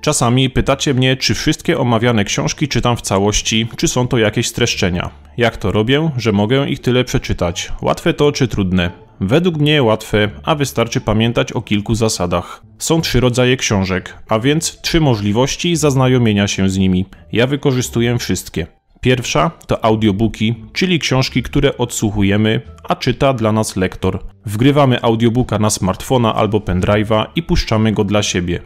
Czasami pytacie mnie, czy wszystkie omawiane książki czytam w całości, czy są to jakieś streszczenia. Jak to robię, że mogę ich tyle przeczytać? Łatwe to czy trudne? Według mnie łatwe, a wystarczy pamiętać o kilku zasadach. Są trzy rodzaje książek, a więc trzy możliwości zaznajomienia się z nimi. Ja wykorzystuję wszystkie. Pierwsza to audiobooki, czyli książki, które odsłuchujemy, a czyta dla nas lektor. Wgrywamy audiobooka na smartfona albo pendrive'a i puszczamy go dla siebie.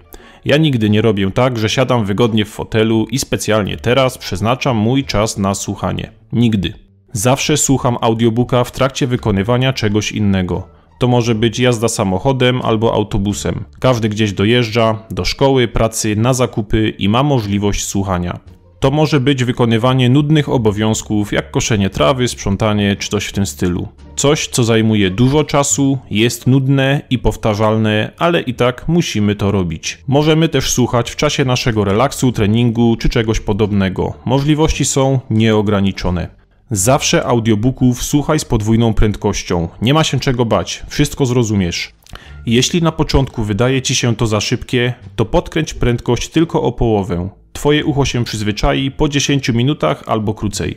Ja nigdy nie robię tak, że siadam wygodnie w fotelu i specjalnie teraz przeznaczam mój czas na słuchanie. Nigdy. Zawsze słucham audiobooka w trakcie wykonywania czegoś innego. To może być jazda samochodem albo autobusem. Każdy gdzieś dojeżdża, do szkoły, pracy, na zakupy i ma możliwość słuchania. To może być wykonywanie nudnych obowiązków jak koszenie trawy, sprzątanie czy coś w tym stylu. Coś, co zajmuje dużo czasu, jest nudne i powtarzalne, ale i tak musimy to robić. Możemy też słuchać w czasie naszego relaksu, treningu czy czegoś podobnego. Możliwości są nieograniczone. Zawsze audiobooków słuchaj z podwójną prędkością. Nie ma się czego bać, wszystko zrozumiesz. Jeśli na początku wydaje ci się to za szybkie, to podkręć prędkość tylko o połowę twoje ucho się przyzwyczai po 10 minutach albo krócej.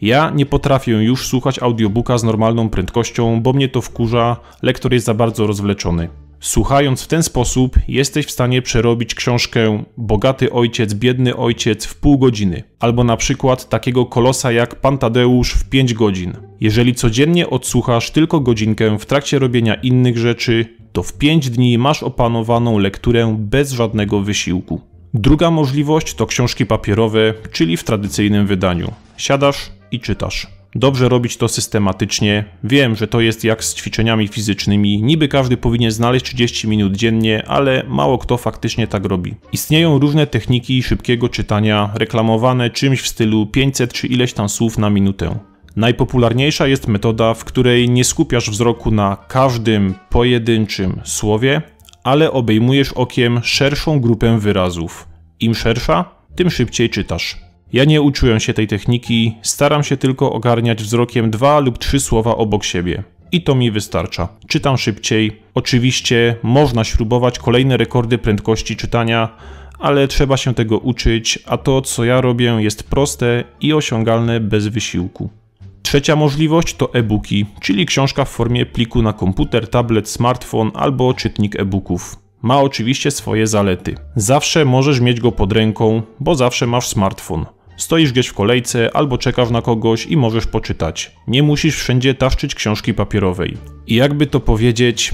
Ja nie potrafię już słuchać audiobooka z normalną prędkością, bo mnie to wkurza, lektor jest za bardzo rozwleczony. Słuchając w ten sposób, jesteś w stanie przerobić książkę Bogaty ojciec, biedny ojciec w pół godziny, albo na przykład takiego kolosa jak Pantadeusz w 5 godzin. Jeżeli codziennie odsłuchasz tylko godzinkę w trakcie robienia innych rzeczy, to w 5 dni masz opanowaną lekturę bez żadnego wysiłku. Druga możliwość to książki papierowe, czyli w tradycyjnym wydaniu. Siadasz i czytasz. Dobrze robić to systematycznie. Wiem, że to jest jak z ćwiczeniami fizycznymi. Niby każdy powinien znaleźć 30 minut dziennie, ale mało kto faktycznie tak robi. Istnieją różne techniki szybkiego czytania, reklamowane czymś w stylu 500 czy ileś tam słów na minutę. Najpopularniejsza jest metoda, w której nie skupiasz wzroku na każdym pojedynczym słowie, ale obejmujesz okiem szerszą grupę wyrazów. Im szersza, tym szybciej czytasz. Ja nie uczyłem się tej techniki, staram się tylko ogarniać wzrokiem dwa lub trzy słowa obok siebie. I to mi wystarcza. Czytam szybciej. Oczywiście można śrubować kolejne rekordy prędkości czytania, ale trzeba się tego uczyć, a to co ja robię jest proste i osiągalne bez wysiłku. Trzecia możliwość to e-booki, czyli książka w formie pliku na komputer, tablet, smartfon albo czytnik e-booków. Ma oczywiście swoje zalety. Zawsze możesz mieć go pod ręką, bo zawsze masz smartfon. Stoisz gdzieś w kolejce albo czekasz na kogoś i możesz poczytać. Nie musisz wszędzie taszczyć książki papierowej. I jakby to powiedzieć,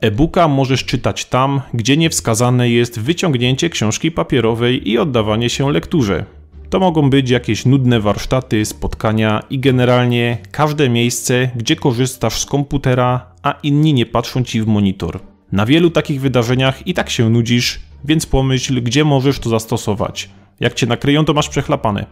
e-booka możesz czytać tam, gdzie niewskazane jest wyciągnięcie książki papierowej i oddawanie się lekturze. To mogą być jakieś nudne warsztaty, spotkania i generalnie każde miejsce, gdzie korzystasz z komputera, a inni nie patrzą ci w monitor. Na wielu takich wydarzeniach i tak się nudzisz, więc pomyśl, gdzie możesz to zastosować. Jak cię nakryją, to masz przechlapane.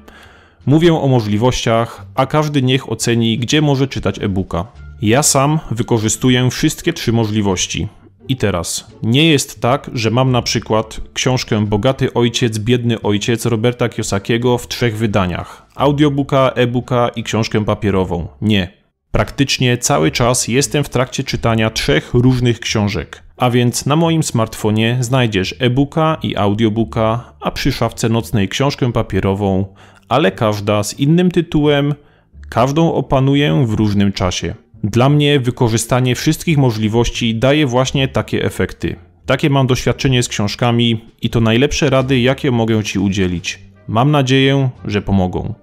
Mówię o możliwościach, a każdy niech oceni, gdzie może czytać e-booka. Ja sam wykorzystuję wszystkie trzy możliwości. I teraz, nie jest tak, że mam na przykład książkę Bogaty Ojciec, Biedny Ojciec Roberta Kiosakiego w trzech wydaniach: audiobooka, e-booka i książkę papierową. Nie. Praktycznie cały czas jestem w trakcie czytania trzech różnych książek. A więc na moim smartfonie znajdziesz e-booka i audiobooka, a przy szafce nocnej książkę papierową, ale każda z innym tytułem, każdą opanuję w różnym czasie. Dla mnie wykorzystanie wszystkich możliwości daje właśnie takie efekty. Takie mam doświadczenie z książkami i to najlepsze rady, jakie mogę Ci udzielić. Mam nadzieję, że pomogą.